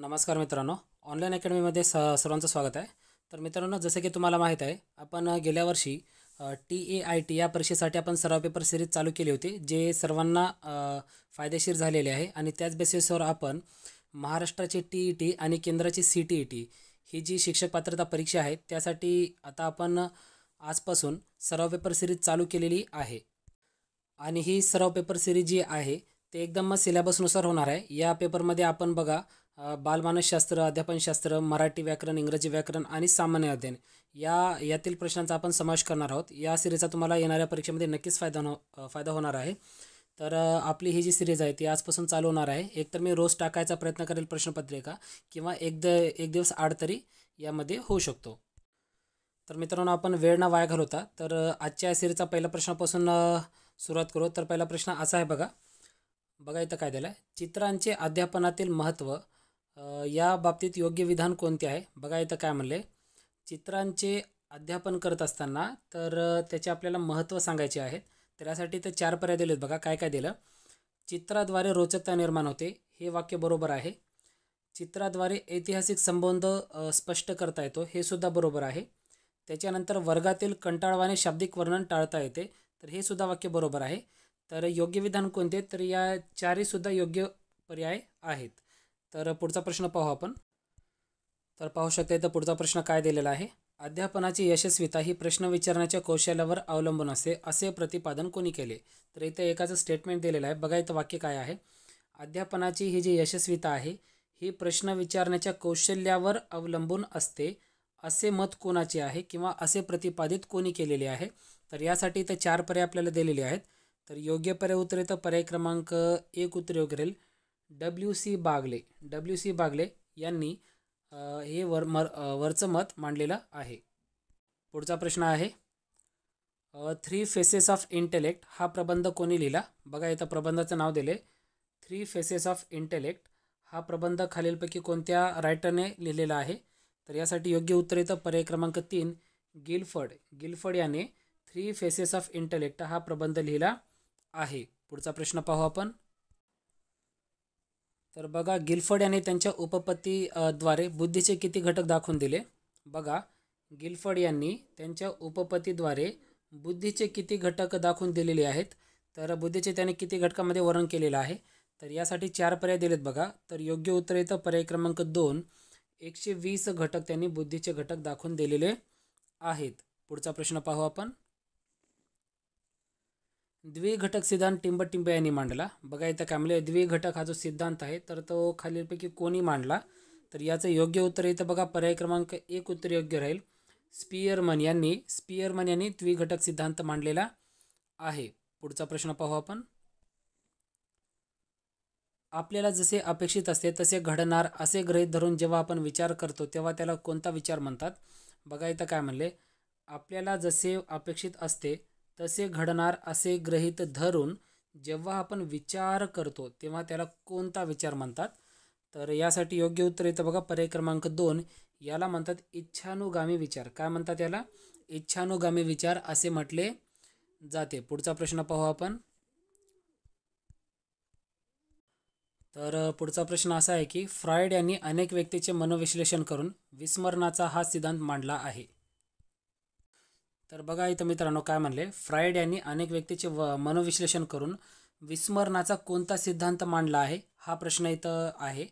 नमस्कार मित्रांनो ऑनलाईन अकॅडमीमध्ये स सर्वांचं स्वागत आहे तर मित्रांनो जसं की तुम्हाला माहीत आहे आपण गेल्या वर्षी टी ए आय टी या परीक्षेसाठी आपण सराव पेपर सिरीज चालू केली होती जे सर्वांना फायदेशीर झालेले आहे आणि त्याच बेसिसवर आपण महाराष्ट्राची टी ई टी आणि केंद्राची सी टी ई टी ही जी शिक्षक पात्रता परीक्षा आहे त्यासाठी आता आपण आजपासून सराव पेपर सिरीज चालू केलेली आहे आणि ही सराव पेपर सिरीज जी आहे ते एकदम सिलेबसनुसार होणार आहे या पेपरमध्ये आपण बघा बालमानसशास्त्र अध्यापनशास्त्र मराठी व्याकरण इंग्रजी व्याकरण आणि सामान्य अध्ययन या यातील प्रश्नांचा आपण समावेश करणार आहोत या सिरीजचा तुम्हाला येणाऱ्या परीक्षेमध्ये नक्कीच फायदा फायदा होणार आहे तर आपली ही जी सिरीज आहे ती आजपासून चालू होणार आहे एकतर मी रोज टाकायचा प्रयत्न करेल प्रश्नपत्रिका किंवा एक द एक दिवस आड तरी यामध्ये होऊ शकतो तर मित्रांनो आपण वेळ ना वाया घालवता तर आजच्या या सिरीजचा पहिल्या प्रश्नापासून सुरुवात करू तर पहिला प्रश्न असा आहे बघा बघा इथं काय दिला आहे चित्रांचे अध्यापनातील महत्त्व या बाबतीत योग्य विधान कोणते आहे बघा इथं काय म्हणले चित्रांचे अध्यापन करत असताना तर त्याचे आपल्याला महत्त्व सांगायचे आहेत तर यासाठी ते चार पर्याय दिलेत बघा काय काय दिलं चित्राद्वारे रोचकता निर्माण होते हे वाक्य बरोबर आहे चित्राद्वारे ऐतिहासिक संबंध स्पष्ट करता येतो हे सुद्धा बरोबर आहे त्याच्यानंतर वर्गातील कंटाळवाने शाब्दिक वर्णन टाळता येते तर हे सुद्धा वाक्य बरोबर आहे तर योग्य विधान कोणते तर या चारही सुद्धा योग्य पर्याय आहेत तर पुढचा प्रश्न पाहू आपण तर पाहू शकता इथं पुढचा प्रश्न काय दिलेला आहे अध्यापनाची यशस्वीता ही प्रश्न विचारण्याच्या कौशल्यावर अवलंबून असते असे प्रतिपादन कोणी केले तर इथं एकाचं स्टेटमेंट दिलेलं आहे बघा इथं वाक्य काय आहे अध्यापनाची ही जी यशस्वीता आहे ही प्रश्न विचारण्याच्या कौशल्यावर अवलंबून असते असे मत कोणाचे आहे किंवा असे प्रतिपादित कोणी केलेले आहे तर यासाठी इथं चार पर्याय आपल्याला दिलेले आहेत तर योग्य पर्याय उतरे तर पर्याय क्रमांक एक उतरे उघडेल W C Bagley W C Bagley यांनी हे वर मर वरचं मत मांडलेलं आहे पुढचा प्रश्न आहे थ्री फेसेस ऑफ इंटेलेक्ट हा प्रबंध कोणी लिहिला बघा इथं प्रबंधाचं नाव दिले थ्री फेसेस ऑफ इंटेलेक्ट हा प्रबंध खालीलपैकी कोणत्या रायटरने लिहिलेला आहे तर यासाठी योग्य उत्तर येतं पर्याय क्रमांक तीन गिलफर्ड गिलफर्ड याने थ्री फेसेस ऑफ इंटेलेक्ट हा प्रबंध लिहिला आहे पुढचा प्रश्न पाहू आपण तर बघा गिल्फर्ड यांनी त्यांच्या उपपतीद्वारे बुद्धीचे किती घटक दाखवून दिले बघा गिल्फर्ड यांनी त्यांच्या उपपतीद्वारे बुद्धीचे किती घटक दाखवून दिलेले आहेत तर बुद्धीचे त्यांनी किती घटकामध्ये वर्णन केलेलं आहे तर यासाठी चार पर्याय दिलेत बघा तर योग्य उत्तर येतं पर्याय क्रमांक दोन एकशे वीस घटक त्यांनी बुद्धीचे घटक दाखवून दिलेले आहेत पुढचा प्रश्न पाहू आपण द्विघटक सिद्धांत टिंबटिंब यांनी मांडला बघा इथं काय म्हणजे द्विघटक हा जो सिद्धांत आहे तर तो खालीलपैकी कोणी मांडला तर याचं योग्य उत्तर इथं बघा पर्याय क्रमांक एक उत्तर योग्य राहील स्पियरमन यांनी स्पियरमन यांनी द्विघटक सिद्धांत मांडलेला आहे पुढचा प्रश्न पाहू आपण आपल्याला जसे अपेक्षित असते तसे घडणार असे ग्रहित धरून जेव्हा आपण विचार करतो तेव्हा त्याला कोणता विचार म्हणतात बघा इथं काय म्हणले आपल्याला जसे अपेक्षित असते तसे घडणार असे ग्रहित धरून जेव्हा आपण विचार करतो तेव्हा त्याला कोणता विचार म्हणतात तर यासाठी योग्य उत्तर येतं बघा पर्याय क्रमांक दोन याला म्हणतात इच्छानुगामी विचार काय म्हणतात याला इच्छानुगामी विचार असे म्हटले जाते पुढचा प्रश्न पाहू आपण तर पुढचा प्रश्न असा आहे की फ्रॉइड यांनी अनेक व्यक्तीचे मनोविश्लेषण करून विस्मरणाचा हा सिद्धांत मांडला आहे तर बघा इथं मित्रांनो काय म्हणले फ्रायड यांनी अनेक व्यक्तीचे व मनोविश्लेषण करून विस्मरणाचा कोणता सिद्धांत मांडला आहे हा प्रश्न इथं आहे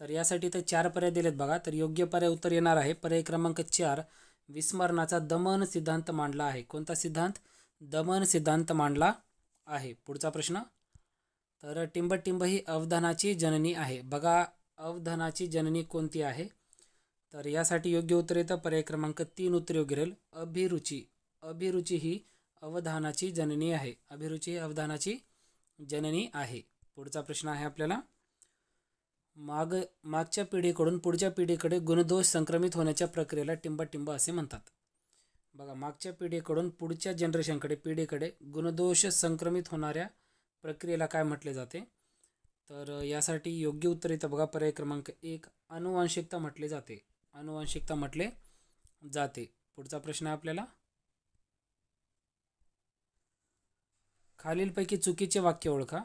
तर यासाठी इथं चार पर्याय दिलेत बघा तर योग्य पर्याय उत्तर येणार आहे पर्याय क्रमांक चार विस्मरणाचा दमन सिद्धांत मांडला आहे कोणता सिद्धांत दमन सिद्धांत मांडला आहे पुढचा प्रश्न तर टिंबटिंब ही अवधानाची जननी आहे बघा अवधानाची जननी कोणती आहे तर यासाठी योग्य उत्तर येतं पर्याय क्रमांक तीन उत्तर योग्य राहील अभिरुची अभिरुची ही अवधानाची जननी आहे अभिरुची ही अवधानाची जननी आहे पुढचा प्रश्न आहे आपल्याला माग मागच्या पिढीकडून पुढच्या पिढीकडे गुणदोष संक्रमित होण्याच्या प्रक्रियेला टिंबटिंब असे म्हणतात बघा मागच्या पिढीकडून पुढच्या जनरेशनकडे पिढीकडे गुणदोष संक्रमित होणाऱ्या प्रक्रियेला काय म्हटले जाते तर यासाठी योग्य उत्तर येतं बघा पर्याय क्रमांक एक अनुवांशिकता म्हटले जाते अनुवांशिकता म्हटले जाते पुढचा प्रश्न आहे आपल्याला खालीलपैकी चुकीचे वाक्य ओळखा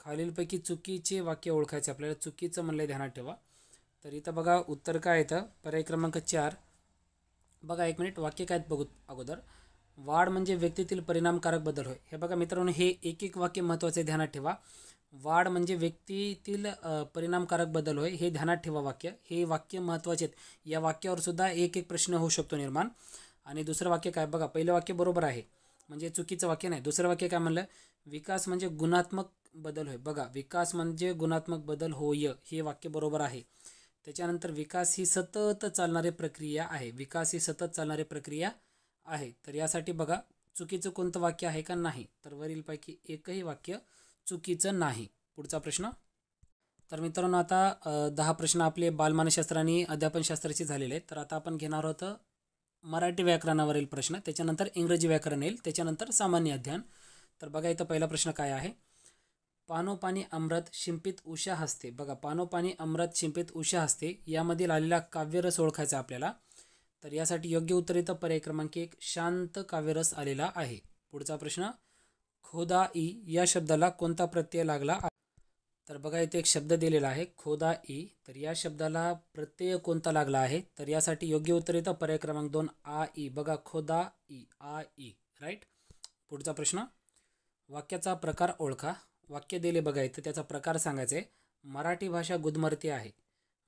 खालीलपैकी चुकीचे वाक्य ओळखायचे आपल्याला चुकीचं म्हणलं ध्यानात ठेवा तर इथं बघा उत्तर काय येतं पर्याय क्रमांक चार बघा एक मिनिट वाक्य काय बघू अगोदर वाढ म्हणजे व्यक्तीतील परिणामकारक बदल होय हे बघा मित्रांनो हे एक एक वाक्य महत्त्वाचे ध्यानात ठेवा वाढ म्हणजे व्यक्तीतील परिणामकारक बदल होय हे ध्यानात ठेवा वाक्य हे वाक्य महत्त्वाचे आहेत या वाक्यावर सुद्धा एक एक प्रश्न होऊ शकतो निर्माण आणि दुसरं वाक्य काय बघा पहिलं वाक्य बरोबर आहे म्हणजे चुकीचं वाक्य नाही दुसरं वाक्य काय म्हणलं विकास म्हणजे गुणात्मक बदल होय बघा विकास म्हणजे गुणात्मक बदल होय हे वाक्य बरोबर आहे त्याच्यानंतर विकास ही सतत चालणारी प्रक्रिया आहे विकास ही सतत चालणारी प्रक्रिया आहे तर यासाठी बघा चुकीचं कोणतं वाक्य आहे का नाही तर वरीलपैकी एकही वाक्य चुकीचं नाही पुढचा प्रश्न तर मित्रांनो आता दहा प्रश्न आपले बालमानशास्त्र आणि अध्यापनशास्त्राचे झालेले आहेत तर आता आपण घेणार आहोत मराठी व्याकरणावरील प्रश्न त्याच्यानंतर इंग्रजी व्याकरण येईल त्याच्यानंतर सामान्य अध्ययन तर बघा इथं पहिला प्रश्न काय आहे पानोपानी अमृत शिंपित उषा हस्ते बघा पानोपानी अमृत शिंपित उषा हस्ते यामधील आलेला काव्यरस ओळखायचा आपल्याला तर यासाठी योग्य उत्तर इथं पर्याय क्रमांक एक शांत काव्यरस आलेला आहे पुढचा प्रश्न खोदा ई या शब्दाला कोणता प्रत्यय लागला तर बघा इथे एक शब्द दिलेला आहे खोदा ई तर या शब्दाला प्रत्यय कोणता लागला आहे तर यासाठी योग्य उत्तर येतं पर्याय क्रमांक दोन आ ई बघा खोदा ई आ ई राईट पुढचा प्रश्न वाक्याचा प्रकार ओळखा वाक्य दिले बघा इथं त्याचा प्रकार सांगायचं आहे मराठी भाषा गुदमर्ती आहे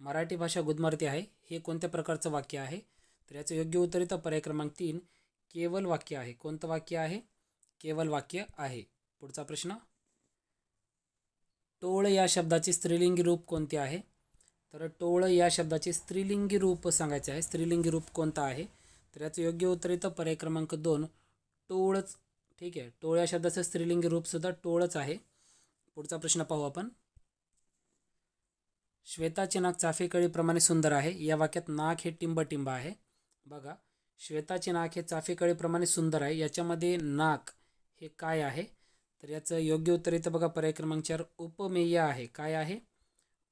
मराठी भाषा गुदमरती आहे हे कोणत्या प्रकारचं वाक्य आहे तर याचं योग्य उत्तर येतं पर्याय क्रमांक तीन केवल वाक्य आहे कोणतं वाक्य आहे केवल वाक्य आहे पुढचा प्रश्न टोळ या शब्दाचे स्त्रीलिंगी रूप कोणते आहे तर टोळ या शब्दाचे स्त्रीलिंगी रूप सांगायचे आहे स्त्रीलिंगी रूप कोणतं आहे तर याचं योग्य उत्तर येतं पर्याय क्रमांक दोन टोळच ठीक आहे टोळ या शब्दाचं स्त्रीलिंगी रूपसुद्धा टोळच आहे पुढचा प्रश्न पाहू आपण श्वेताचे नाक चाफेकळीप्रमाणे सुंदर आहे या वाक्यात नाक हे टिंब टिंब आहे बघा श्वेताचे नाक हे चाफेकळीप्रमाणे सुंदर आहे याच्यामध्ये नाक हे काय आहे तर याचं योग्य उत्तर इथं बघा पर्याय क्रमांक चार उपमेय आहे काय आहे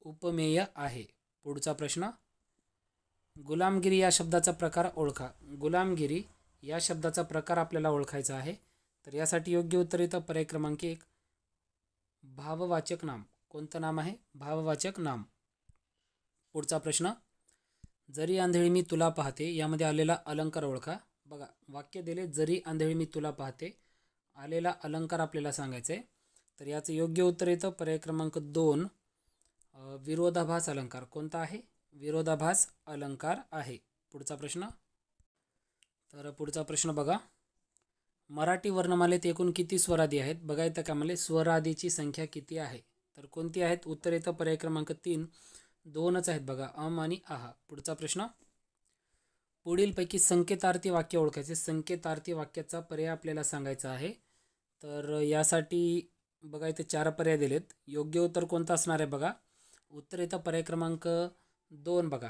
उपमेय आहे पुढचा प्रश्न गुलामगिरी या शब्दाचा प्रकार ओळखा गुलामगिरी या शब्दाचा प्रकार आपल्याला ओळखायचा आहे तर यासाठी योग्य उत्तर इथं पर्याय क्रमांक एक भाववाचक नाम कोणतं नाम आहे भाववाचक नाम पुढचा प्रश्न जरी आंधळी मी तुला पाहते यामध्ये आलेला अलंकार ओळखा बघा वाक्य दिले जरी आंधळी मी तुला पाहते आलेला अलंकार आपल्याला सांगायचा आहे तर याचं योग्य उत्तर येतं पर्याय क्रमांक दोन विरोधाभास अलंकार कोणता आहे विरोधाभास अलंकार आहे पुढचा प्रश्न तर पुढचा प्रश्न बघा मराठी वर्णमालेत एकूण किती स्वरादी आहेत बघायचं का मला स्वरादीची संख्या किती आहे तर कोणती आहेत उत्तर येतं पर्याय क्रमांक तीन दोनच आहेत बघा अम आणि आहा पुढचा प्रश्न पुढीलपैकी संकेतार्थी वाक्य ओळखायचे संकेतार्थी वाक्याचा पर्याय आपल्याला सांगायचा आहे तर यासाठी बघा इथे चार पर्याय दिलेत योग्य उत्तर कोणतं असणार आहे बघा उत्तर इथं पर्याय क्रमांक दोन बघा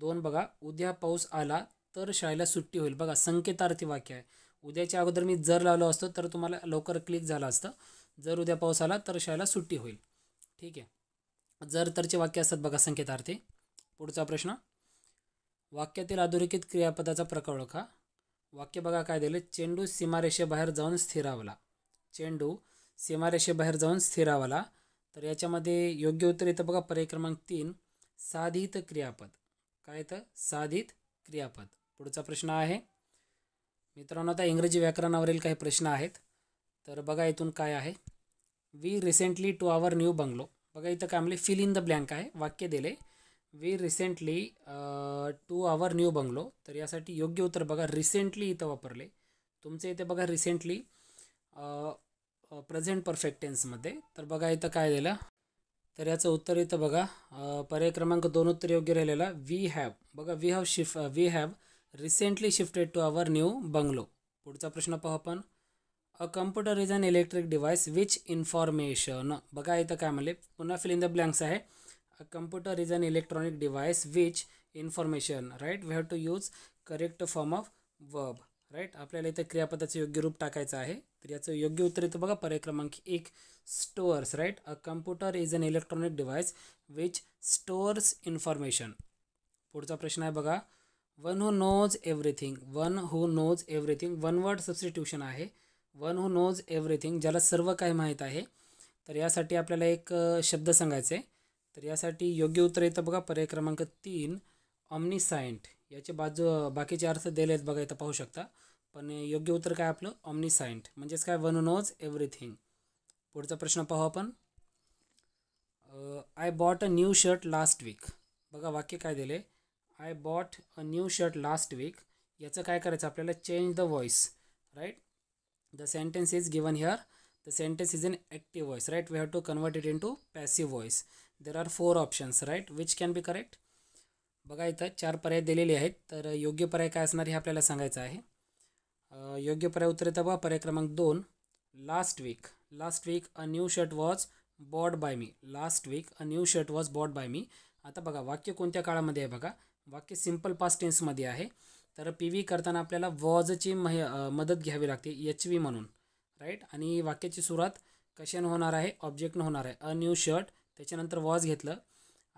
दोन बघा उद्या पाऊस आला तर शाळेला सुट्टी होईल बघा संकेतार्थी वाक्य आहे उद्याच्या अगोदर मी जर लावलो असतो तर तुम्हाला लवकर क्लिक झालं असतं जर उद्या पाऊस आला तर शाळेला सुट्टी होईल ठीक आहे जर तरचे वाक्य असतात बघा संकेतार्थी पुढचा प्रश्न वाक्यातील अधोरेखित क्रियापदाचा प्रकार ओळखा वाक्य बघा काय दिले चेंडू सीमारेषेबाहेर जाऊन स्थिरावला चेंडू सीमारेषेबाहेर जाऊन स्थिरावला तर याच्यामध्ये योग्य उत्तर येतं बघा पर्याय क्रमांक तीन साधित क्रियापद काय येतं साधित क्रियापद पुढचा प्रश्न आहे मित्रांनो आता इंग्रजी व्याकरणावरील काही प्रश्न आहेत तर बघा इथून काय आहे we recently to our new bungalow बघा इथं काय म्हणले फिल इन द ब्लँक आहे वाक्य दिले we recently to our new bungalow तर यासाठी योग्य उत्तर बघा रिसेंटली इथं वापरले तुमचे इथे बघा रिसेंटली प्रेझेंट परफेक्ट टेन्समध्ये तर बघा इथं काय दिलं तर याचं उत्तर इथं बघा पर्याय क्रमांक दोन उत्तर योग्य राहिलेला वी हॅव बघा we have shift we have recently shifted to our new bungalow पुढचा प्रश्न पाहू आपण a computer is an electric device which information बघा इथं काय म्हणले पुन्हा फिल इन द ब्लँक्स आहे a computer is an electronic device which information right we have to use correct form of verb right आपल्याला इथं क्रियापदाचं योग्य रूप टाकायचं आहे तर याचं योग्य उत्तर येतं बघा पर्याय क्रमांक एक stores right a computer is an electronic device which stores information पुढचा प्रश्न आहे बघा one who knows everything one who knows everything one word substitution आहे वन हू नोज एव्हरीथिंग ज्याला सर्व काही माहीत आहे तर यासाठी आपल्याला एक शब्द सांगायचं आहे तर यासाठी योग्य उत्तर येतं बघा पर्याय क्रमांक तीन ऑम्निसायंट याचे बाजू बाकीचे अर्थ दिले आहेत बघा इथं पाहू शकता पण योग्य उत्तर काय आपलं ऑम्निसायंट म्हणजेच काय वन नोज एव्हरीथिंग पुढचा प्रश्न पाहू आपण I bought a new shirt last week बघा वाक्य काय दिले I bought a new shirt last week याचं काय करायचं आपल्याला change the voice right the sentence is given here the sentence is in active voice right we have to convert it into passive voice there are four options right which can be correct बघा इथं चार पर्याय दिलेले आहेत तर योग्य पर्याय काय असणार हे आपल्याला सांगायचं आहे योग्य पर्याय उत्तर येतं बघा पर्याय क्रमांक दोन last week last week a new shirt was bought by me last week a new shirt was bought by me आता बघा वाक्य कोणत्या काळामध्ये आहे बघा वाक्य सिम्पल पास्ट टेन्समध्ये आहे तर पी व्ही करताना आपल्याला वॉजची मह मदत घ्यावी लागते एच व्ही म्हणून राईट आणि वाक्याची सुरुवात कशाने होणार आहे ऑब्जेक्टनं होणार आहे अ न्यू शर्ट त्याच्यानंतर वॉज घेतलं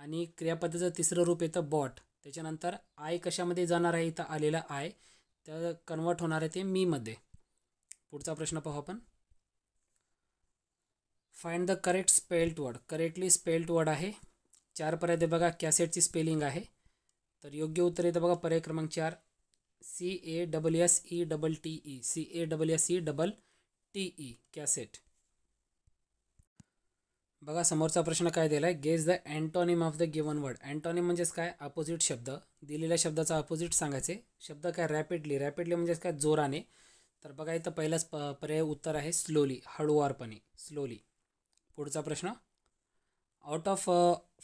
आणि क्रियापदाचं तिसरं रूप येतं बॉट त्याच्यानंतर आय कशामध्ये जाणार आहे इथं आलेला आय तर कन्वर्ट होणार आहे ते मीमध्ये पुढचा प्रश्न पाहू आपण find the correct spelt word correctly spelt word आहे चार पर्याय बघा कॅसेटची स्पेलिंग आहे तर योग्य उत्तर येतं बघा पर्याय क्रमांक चार C A double S E double T E C A double S E double T E cassette बघा समोरचा प्रश्न काय दिला आहे guess the antonym of the given word antonym म्हणजेच काय अपोजिट शब्द दिलेल्या शब्दाचा अपोजिट सांगायचे शब्द काय रॅपिडली रॅपिडली म्हणजेच काय जोराने तर बघा इथं पहिलाच पर्याय उत्तर आहे स्लोली हळूवारपणे स्लोली पुढचा प्रश्न out of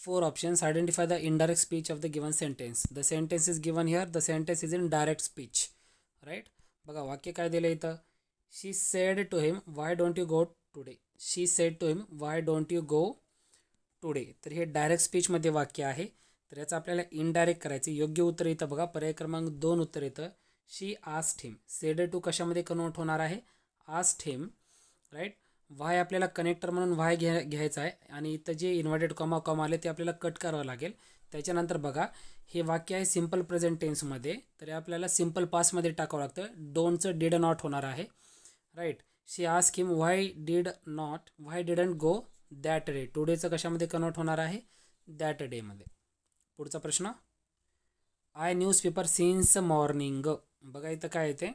four options identify the indirect speech of the given sentence the sentence is given here the sentence is in direct speech right बघा वाक्य काय दिलं इथं she said to him why don't you go today she said to him why don't you go today तर हे direct स्पीचमध्ये वाक्य आहे तर याचं आपल्याला इनडायरेक्ट करायचं योग्य उत्तर येतं बघा पर्याय क्रमांक दोन उत्तर येतं she asked him said to कशामध्ये कन्वर्ट होणार आहे आस्ट हिम राईट व्हाय आपल्याला कनेक्टर म्हणून व्हाय घ्या घ्यायचं आहे आणि इथं जे इन्व्हर्टेड कॉमा कॉम आले ते आपल्याला कट करावं लागेल त्याच्यानंतर बघा हे वाक्य आहे सिम्पल प्रेझेंट टेन्समध्ये तर आपल्याला सिम्पल पासमध्ये टाकावं लागतं डोनचं डिड नॉट होणार आहे right she asked him why did not why didn't go that day टुडेचं कशामध्ये कन्वर्ट होणार आहे दॅट डेमध्ये पुढचा प्रश्न आय न्यूजपेपर सिन्स मॉर्निंग बघा इथं काय येते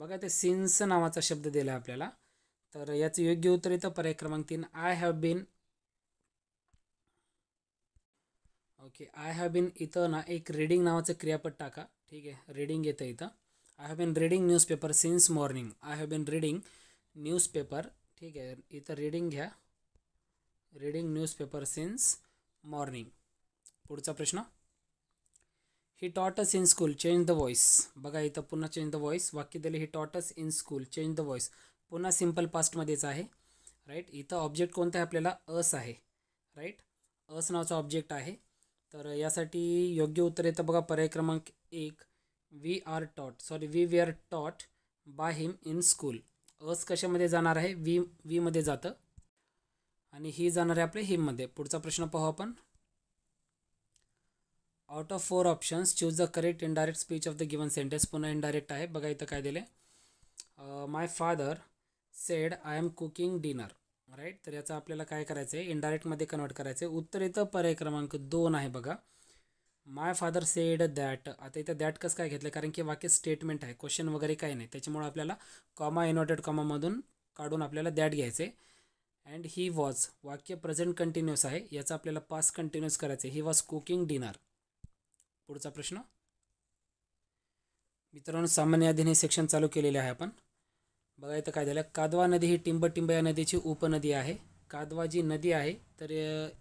बघा ते सिन्स नावाचा शब्द दिला आहे आपल्याला तर याचं योग्य उत्तर येतं पर्याय क्रमांक तीन I have been okay I have been इथं ना एक रीडिंग नावाचं क्रियापद टाका ठीक आहे रीडिंग येतं इथं I have been reading newspaper since morning I have been reading newspaper ठीक आहे इथं रीडिंग घ्या रीडिंग न्यूजपेपर सिन्स मॉर्निंग पुढचा प्रश्न he taught us in school change the voice बघा इथं पुन्हा चेंज द व्हॉइस वाक्य दिले he taught us in school change the voice पुन्हा सिम्पल पास्टमध्येच आहे राईट इथं ऑब्जेक्ट कोणता आहे आपल्याला अस आहे राईट अस नावाचा ऑब्जेक्ट आहे तर यासाठी योग्य उत्तर येतं बघा पर्याय क्रमांक एक we are taught sorry we we are taught by him in school अस कशामध्ये जाणार आहे वी वीमध्ये जातं आणि ही जाणार आहे आपले हिममध्ये पुढचा प्रश्न पाहू आपण out of four options choose the correct indirect speech of the given sentence पुन्हा इनडायरेक्ट आहे बघा इथं काय दिले my father said I am cooking dinner right तर याचा आपल्याला काय करायचं आहे इनडायरेक्टमध्ये कन्वर्ट करायचं आहे उत्तर इथं पर्याय क्रमांक दोन आहे बघा माय फादर सेड दॅट आता इथं दॅट कसं काय घेतलं कारण की वाक्य स्टेटमेंट आहे क्वेश्चन वगैरे काही नाही त्याच्यामुळे आपल्याला कॉमा इनोटेड कॉमामधून काढून आपल्याला दॅट घ्यायचे अँड ही वॉज वाक्य प्रेझेंट कंटिन्युअस आहे याचा आपल्याला पास कंटिन्युअस करायचं आहे ही वॉज कुकिंग डिनर पुढचा प्रश्न मित्रांनो सामान्य अधिन हे सेक्शन चालू केलेले आहे आपण बघा इथं काय झालं कादवा नदी ही टिंबटिंब या नदीची उपनदी आहे कादवा जी नदी आहे तर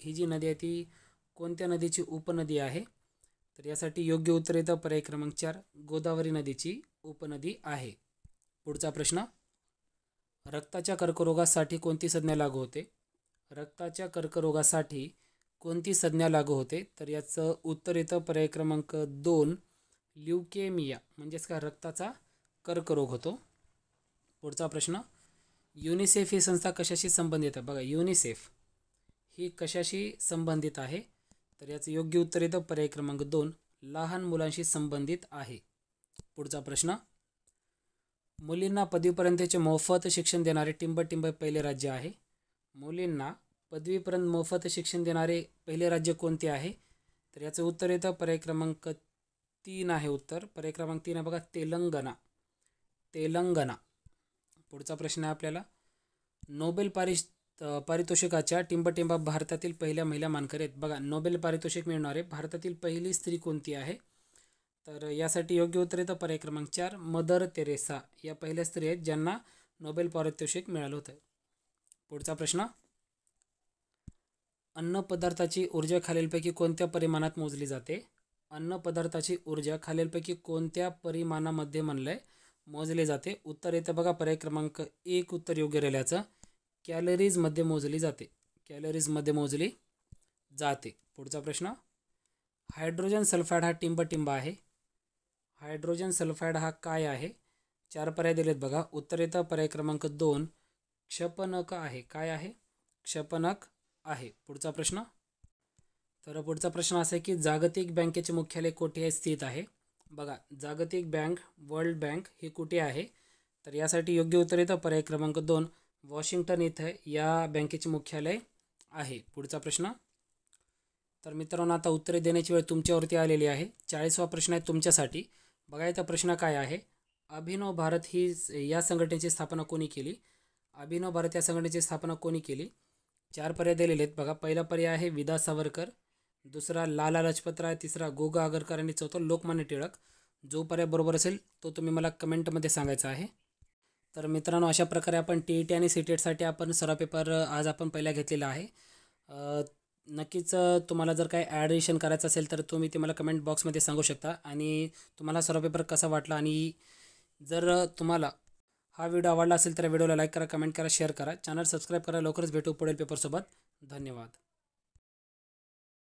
ही जी नदी आहे ती कोणत्या नदीची उपनदी आहे तर यासाठी योग्य उत्तर येतं पर्याय क्रमांक चार गोदावरी नदीची उपनदी आहे पुढचा प्रश्न रक्ताच्या कर्करोगासाठी कोणती संज्ञा लागू होते रक्ताच्या कर्करोगासाठी कोणती संज्ञा लागू होते तर याचं उत्तर येतं पर्याय क्रमांक दोन ल्युकेमिया म्हणजेच का रक्ताचा कर्करोग होतो पुढचा प्रश्न युनिसेफ ही संस्था कशाशी संबंधित आहे बघा युनिसेफ ही कशाशी संबंधित आहे तर याचं योग्य उत्तर येतं पर्याय क्रमांक दोन लहान मुलांशी संबंधित आहे पुढचा प्रश्न मुलींना पदवीपर्यंतचे मोफत शिक्षण देणारे टिंब टिंब पहिले राज्य आहे मुलींना पदवीपर्यंत मोफत शिक्षण देणारे पहिले राज्य कोणते आहे तर याचं उत्तर येतं पर्याय क्रमांक तीन आहे उत्तर पर्याय क्रमांक तीन आहे बघा तेलंगणा तेलंगणा पुढचा प्रश्न आहे आपल्याला नोबेल पारिश तर पारितोषिकाच्या टिंबटिंबा भारतातील पहिल्या महिला मानकरी आहेत बघा नोबेल पारितोषिक मिळणारे भारतातील पहिली स्त्री कोणती आहे तर यासाठी योग्य उत्तर येतं पर्याय क्रमांक चार मदर तेरेसा या पहिल्या स्त्री आहेत ज्यांना नोबेल पारितोषिक मिळालं होतं पुढचा प्रश्न अन्न पदार्थाची ऊर्जा खालीलपैकी कोणत्या परिमाणात मोजली जाते अन्न पदार्थाची ऊर्जा खालीलपैकी कोणत्या परिमाणामध्ये म्हणलं आहे मोजले जाते उत्तर येतं बघा पर्याय क्रमांक एक उत्तर योग्य राहिल्याचं कॅलरीजमध्ये मोजली जाते कॅलरीजमध्ये मोजली जाते पुढचा प्रश्न हायड्रोजन सल्फाईड हा टिंब टिंब आहे हायड्रोजन सल्फाईड हा काय आहे चार पर्याय दिलेत बघा उत्तरेचा पर्याय क्रमांक दोन क्षपणक आहे काय आहे क्षपणक आहे पुढचा प्रश्न तर पुढचा प्रश्न असा आहे की जागतिक बँकेचे मुख्यालय कुठे स्थित आहे बघा जागतिक बँक वर्ल्ड बँक ही कुठे आहे तर यासाठी योग्य उत्तर येतं पर्याय क्रमांक दोन वॉशिंग्टन इथे या बँकेचे मुख्यालय आहे पुढचा प्रश्न तर मित्रांनो आता उत्तरे देण्याची वेळ तुमच्यावरती आलेली आहे चाळीसवा प्रश्न आहे तुमच्यासाठी बघा प्रश्न काय आहे अभिनव भारत ही या संघटनेची स्थापना कोणी केली अभिनव भारत या संघटनेची स्थापना कोणी केली चार पर्याय दिलेले आहेत बघा पहिला पर्याय आहे विदा सावरकर दुसरा लाला लजपत राय तिसरा गोगा आगरकर आणि चौथा लोकमान्य टिळक जो पर्याय बरोबर असेल तो तुम्ही मला कमेंटमध्ये सांगायचा आहे तर मित्रांनो अशा प्रकारे आपण टी ई e टी आणि सी टी e एटसाठी e आपण सरा पेपर आज आपण पहिला घेतलेला आहे नक्कीच तुम्हाला जर काही ॲडमिशन करायचं असेल तर तुम्ही ते मला कमेंट बॉक्समध्ये सांगू शकता आणि तुम्हाला सरा पेपर कसा वाटला आणि जर तुम्हाला हा व्हिडिओ आवडला असेल तर व्हिडिओला लाईक करा कमेंट करा शेअर करा चॅनल सबस्क्राईब करा लवकरच भेटू पुढील पेपरसोबत धन्यवाद